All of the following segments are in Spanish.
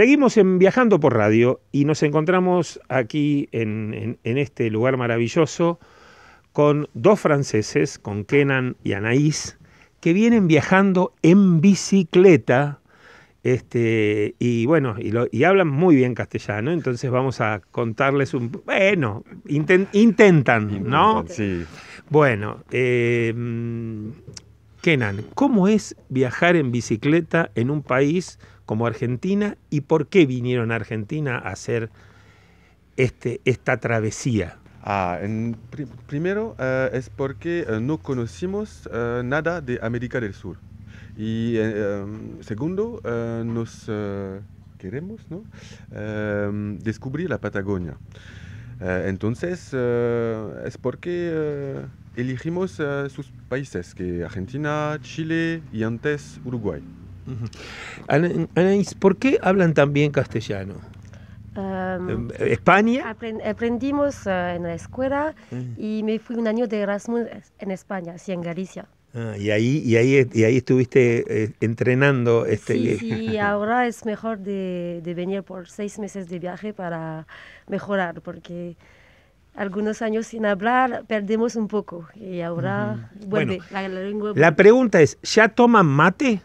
Seguimos en Viajando por Radio y nos encontramos aquí en, este lugar maravilloso con dos franceses, con Kenan y Anaís, que vienen viajando en bicicleta. Este, y bueno, y, hablan muy bien castellano, entonces vamos a contarles un... Bueno, intentan, ¿no? Sí. Bueno, eh, Kenan, ¿cómo es viajar en bicicleta en un país como Argentina y por qué vinieron a Argentina a hacer este, esta travesía? Ah, primero eh, es porque eh, no conocimos eh, nada de América del Sur. Y em, segundo, nos queremos em, descubrir la Patagonia. entonces, es porque elegimos sus países, que Argentina, Chile y antes Uruguay. Anaís, ¿por qué hablan también castellano? ¿España? aprendimos eh, en la escuela mm. y me fui un año de Erasmus en España, sí, en Galicia. Ah, y ahí y ahí y ahí estuviste eh, entrenando este sí, sí ahora es mejor de, venir por seis meses de viaje para mejorar porque algunos años sin hablar, perdimos un poco y ahora vuelve la, lengua. La pregunta es, ¿ya toma mate?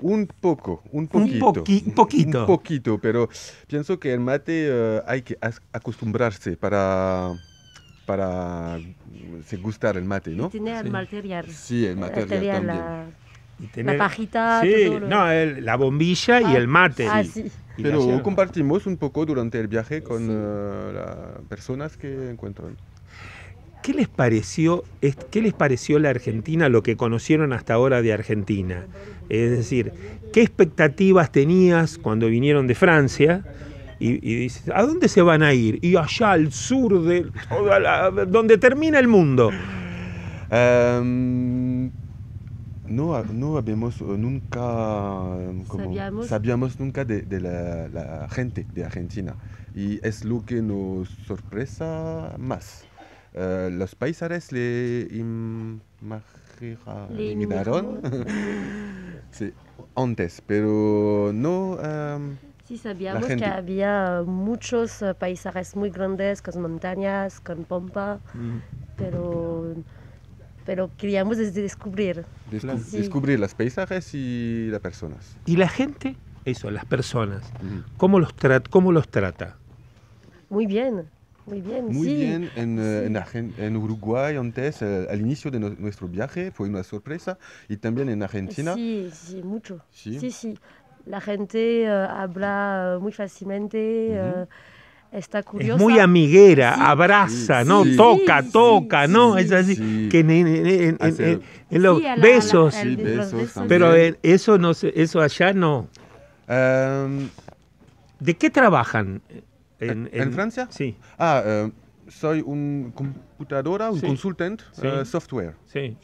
Un poco, un poquito. Un poquito. Un poquito, pero pienso que el mate eh, hay que acostumbrarse para para eh, gustar el mate, ¿no? tiene el material. el material, también la pajita. Sí, no, la bombilla y ah, el mate. Ah, Pero compartimos un poco durante el viaje con eh, las personas que encuentran. ¿Qué les, pareció, ¿Qué les pareció la Argentina, lo que conocieron hasta ahora de Argentina? Es decir, ¿qué expectativas tenías cuando vinieron de Francia? Y, dices, ¿a dónde se van a ir? Y allá al sur, de, donde termina el mundo. Em, no, habíamos eh, nunca, eh, sabíamos. nunca de, la, gente de Argentina y es lo que nos sorpresa más. Eh, los paisajes le imaginaron sí, antes, pero no... Em, sí, sabíamos que había muchos paisajes muy grandes, con montañas, con pompa, mm. pero pero queríamos descubrir. Descubrir los paisajes y las personas. ¿Y la gente? Eso, las personas. ¿Cómo, los ¿Cómo los trata? Muy bien. Muy bien, Muy bien. En, eh, en, en, Uruguay antes, eh, al inicio de nuestro viaje, fue una sorpresa. Y también en Argentina. Sí, sí, mucho. Sí, sí. La gente eh, habla muy fácilmente. Está Es muy amiguera, abraza, ¿no? toca, toca, ¿no? es así. Que en, los besos. pero eh, eso, no, eso allá no. Em, ¿De qué trabajan? En, Francia? Sí. Ah, em, soy un computadora, un consultant, eh, software. Sí.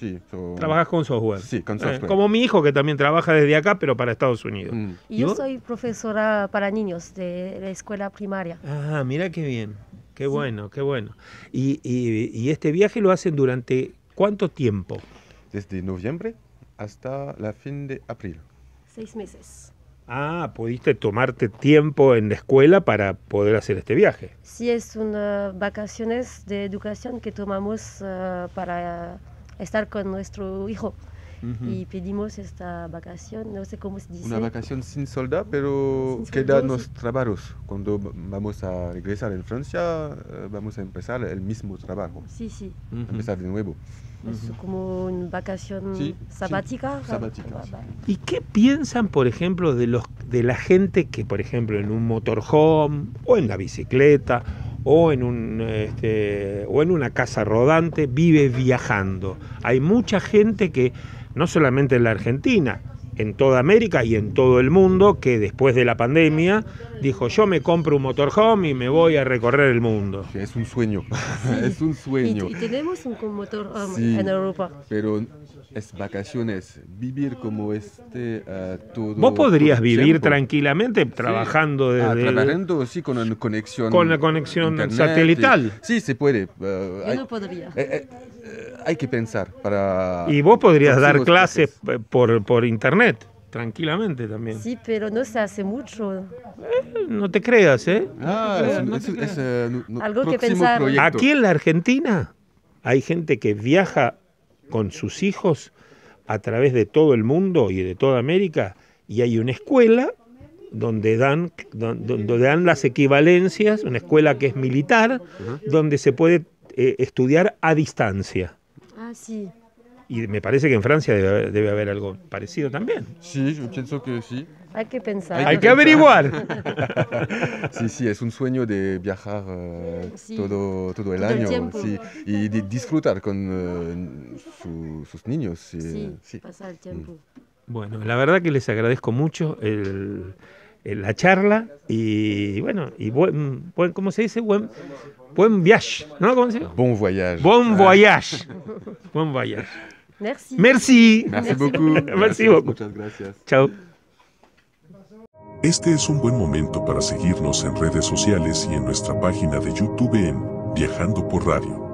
Trabajas con software. Sí, con eh, software. como mi hijo que también trabaja desde acá, pero para Estados Unidos. Mm. Y yo soy profesora para niños de la escuela primaria. Ah, mira qué bien. Qué bueno, qué bueno. y, este viaje lo hacen durante cuánto tiempo? Desde noviembre hasta la fin de abril. Seis meses. Ah, pudiste tomarte tiempo en la escuela para poder hacer este viaje. Sí, es una vacaciones de educación que tomamos ah, para estar con nuestro hijo y pedimos esta vacación, no sé cómo se dice. Una vacación sin soldar pero sin los trabajos. Cuando vamos a regresar en Francia, eh, vamos a empezar el mismo trabajo. Sí, sí. Empezar de nuevo. Es como una vacación sabática. sabática ¿Y qué piensan, por ejemplo, de, los, de la gente que, por ejemplo, en un motorhome o en la bicicleta o en, un, este, o en una casa rodante vive viajando? Hay mucha gente que no solamente en la Argentina, en toda América y en todo el mundo, que después de la pandemia dijo, yo me compro un motorhome y me voy a recorrer el mundo. Es un sueño, es un sueño. Y, tenemos un motorhome en Europa. Pero es vacaciones, vivir como este ah, todo. Vos podrías vivir tranquilamente trabajando Ah, trabajando, sí, con la conexión. Con la conexión satelital. sí, se puede. Ah, yo no podría. Eh, eh, eh, hay que pensar para... Y vos podrías dar clases por, por internet tranquilamente también. Sí, pero no se hace mucho. Eh, no te creas, ¿eh? algo que pensar. Aquí en la Argentina hay gente que viaja con sus hijos a través de todo el mundo y de toda América y hay una escuela donde dan, donde, dan las equivalencias, una escuela que es militar, donde se puede eh, estudiar a distancia. Ah, sí. Y me parece que en Francia debe, haber algo parecido también. Sí, yo pienso que sí. Hay que pensar. Hay, que, averiguar. sí, sí, es un sueño de viajar eh, todo, todo el año sí. y de disfrutar con eh, sus niños. sí, pasar el tiempo. Mm. Bueno, la verdad que les agradezco mucho el eh, la charla y bueno, y buen, ¿cómo se dice? Buen, buen viaje, ¿no? ¿Cómo se dice? Bon voyage. Bon ah. voyage. buen voyage. Merci. Merci. Muchas gracias. Chao. Este es un buen momento para seguirnos en redes sociales y en nuestra página de YouTube en Viajando por Radio.